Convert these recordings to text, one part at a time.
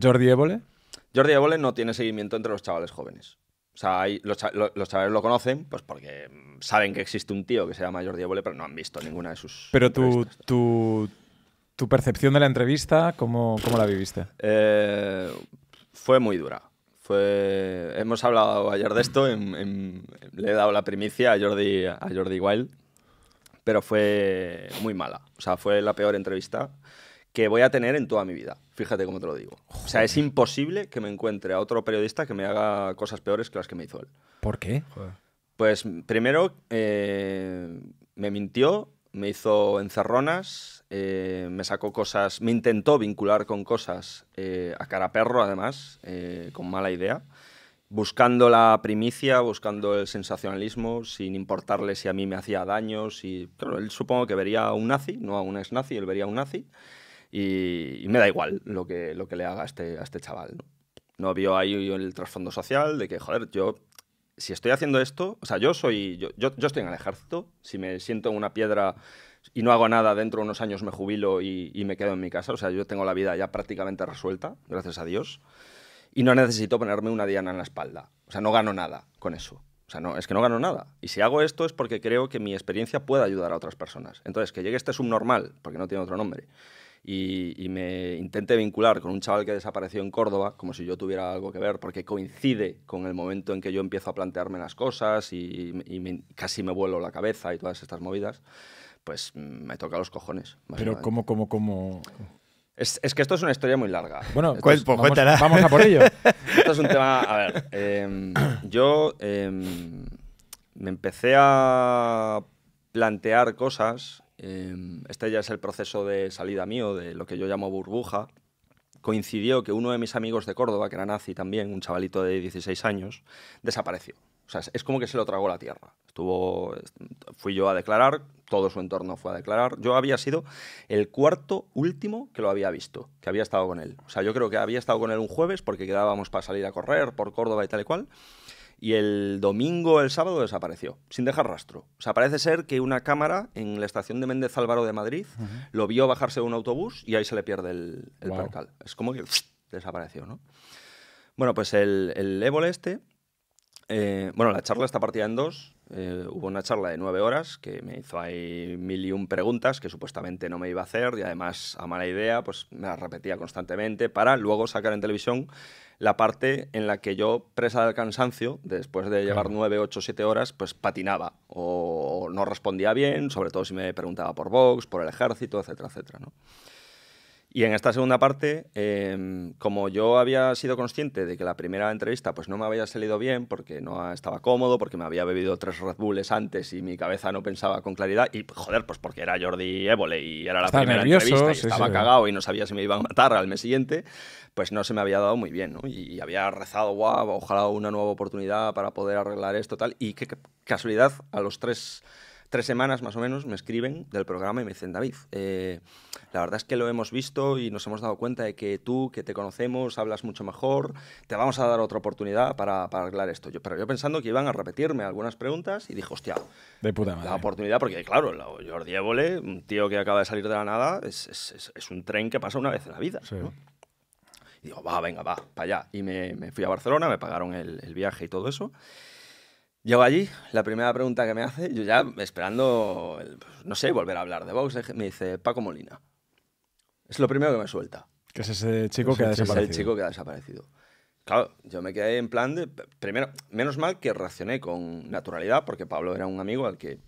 ¿Jordi Evole. Jordi Evole no tiene seguimiento entre los chavales jóvenes. O sea, los, chavales lo conocen pues porque saben que existe un tío que se llama Jordi Evole, pero no han visto ninguna de sus. Pero tu, tu, percepción de la entrevista, ¿cómo, cómo la viviste? Eh, fue muy dura. Fue... Hemos hablado ayer de esto, le he dado la primicia a Jordi, a Jordi Wild, pero fue muy mala. O sea, fue la peor entrevista que voy a tener en toda mi vida. Fíjate cómo te lo digo. O sea, es imposible que me encuentre a otro periodista que me haga cosas peores que las que me hizo él. ¿Por qué? Pues primero, eh, me mintió, me hizo encerronas, eh, me sacó cosas, me intentó vincular con cosas eh, a cara perro, además, con mala idea, buscando la primicia, buscando el sensacionalismo, sin importarle si a mí me hacía daño, si... Claro, él supongo que vería a un nazi, no a un ex-nazi, él vería a un nazi y, me da igual lo que, lo que le haga a este, a este chaval. No vio ahí el trasfondo social de que, joder, yo si estoy haciendo esto, o sea, yo soy, yo, yo, estoy en el ejército, si me siento en una piedra y no hago nada, dentro de unos años me jubilo y, me quedo en mi casa, o sea, yo tengo la vida ya prácticamente resuelta, gracias a Dios, y no necesito ponerme una diana en la espalda, o sea, no gano nada con eso, o sea, no, es que no gano nada, y si hago esto es porque creo que mi experiencia puede ayudar a otras personas, entonces, que llegue este subnormal, porque no tiene otro nombre, y, me intente vincular con un chaval que desapareció en Córdoba, como si yo tuviera algo que ver, porque coincide con el momento en que yo empiezo a plantearme las cosas y, casi me vuelo la cabeza y todas estas movidas, pues me toca los cojones. Pero ¿cómo, cómo, cómo? Es, que esto es una historia muy larga. Bueno, pues, vamos, a por ello. esto es un tema. A ver, em, yo em, me empecé a plantear cosas Em, este ya es el proceso de salida mío, de lo que yo llamo burbuja. Coincidió que uno de mis amigos de Córdoba, que era nazi también, un chavalito de 16 años, desapareció. O sea, es como que se lo tragó la tierra. Estuvo, fui yo a declarar, todo su entorno fue a declarar. Yo había sido el cuarto último que lo había visto, que había estado con él. O sea, yo creo que había estado con él un jueves porque quedábamos para salir a correr por Córdoba y tal y cual y el domingo, el sábado desapareció, sin dejar rastro. O sea, parece ser que una cámara en la estación de Méndez Álvaro de Madrid lo vio bajarse de un autobús y ahí se le pierde el, el Es como que desapareció, ¿no? Bueno, pues el, el este eh, bueno, la charla está partida en dos. Eh, hubo una charla de nueve horas que me hizo ahí mil y un preguntas que supuestamente no me iba a hacer y además a mala idea pues me las repetía constantemente para luego sacar en televisión la parte en la que yo, presa del cansancio, después de llevar nueve, ocho, siete horas, pues patinaba o no respondía bien, sobre todo si me preguntaba por Vox, por el ejército, etcétera, etcétera, ¿no? Y en esta segunda parte, em, como yo había sido consciente de que la primera entrevista pues no me había salido bien porque no estaba cómodo, porque me había bebido tres Red Bulls antes y mi cabeza no pensaba con claridad, y joder, pues porque era Jordi Évole y era la primera entrevista y estaba cagado y no sabía si me iban a matar al mes siguiente, pues no se me había dado muy bien, ¿no? Y había rezado, guau, ojalá una nueva oportunidad para poder arreglar esto, tal, y qué casualidad, a los tres tres semanas más o menos me escriben del programa y me dicen, David, eh, la verdad es que lo hemos visto y nos hemos dado cuenta de que tú, que te conocemos, hablas mucho mejor, te vamos a dar otra oportunidad para, para arreglar esto. Yo, pero yo pensando que iban a repetirme algunas preguntas y dije, hostia, la oportunidad, porque claro, Jordi Évole, un tío que acaba de salir de la nada, es, es, un tren que pasa una vez en la vida. Y digo, va, venga, va, para allá. Y me, me, fui a Barcelona, me pagaron el, el viaje y todo eso. Llego allí, la primera pregunta que me hace, yo ya esperando, no sé, volver a hablar de Vox, me dice Paco Molina. Es lo primero que me suelta. Que es ese chico que ha desaparecido. Es el chico que ha desaparecido. Claro, yo me quedé en plan de. Primero, menos mal que reaccioné con naturalidad, porque Pablo era un amigo al que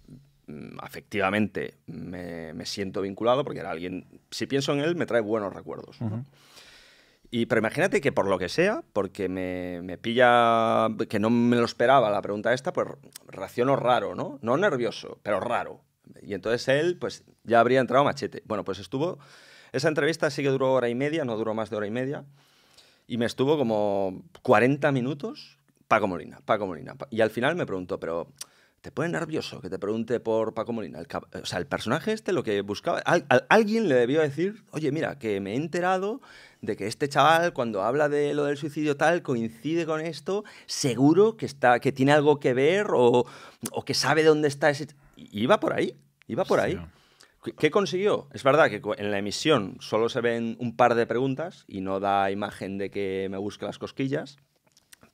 mm, afectivamente me, me siento vinculado, porque era alguien. Si pienso en él, me trae buenos recuerdos. ¿no? Y, pero imagínate que por lo que sea, porque me, me, pilla que no me lo esperaba la pregunta esta, pues reacciono raro, ¿no? No nervioso, pero raro. Y entonces él, pues ya habría entrado machete. Bueno, pues estuvo. Esa entrevista sí que duró hora y media, no duró más de hora y media. Y me estuvo como 40 minutos Paco Molina, Paco Molina. Y al final me preguntó, pero te pone nervioso que te pregunte por Paco Molina. o sea, el personaje este lo que buscaba. alguien le debió decir, oye, mira, que me he enterado de que este chaval, cuando habla de lo del suicidio tal, coincide con esto, seguro que, está, que tiene algo que ver o, que sabe dónde está ese. Y iba por ahí, iba por ahí. ¿Qué consiguió? Es verdad que en la emisión solo se ven un par de preguntas y no da imagen de que me busque las cosquillas,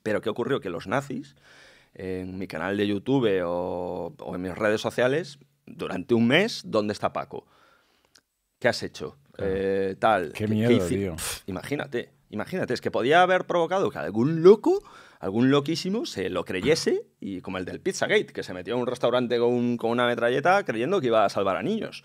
pero ¿qué ocurrió? Que los nazis en mi canal de YouTube eh, o, en mis redes sociales durante un mes dónde está Paco. ¿Qué has hecho? Eh, tal. Qué, imagínate, imagínate, es que podía haber provocado que algún loco, algún loquísimo, se lo creyese, y como el del Pizzagate, que se metió en un restaurante con una metralleta creyendo que iba a salvar a niños.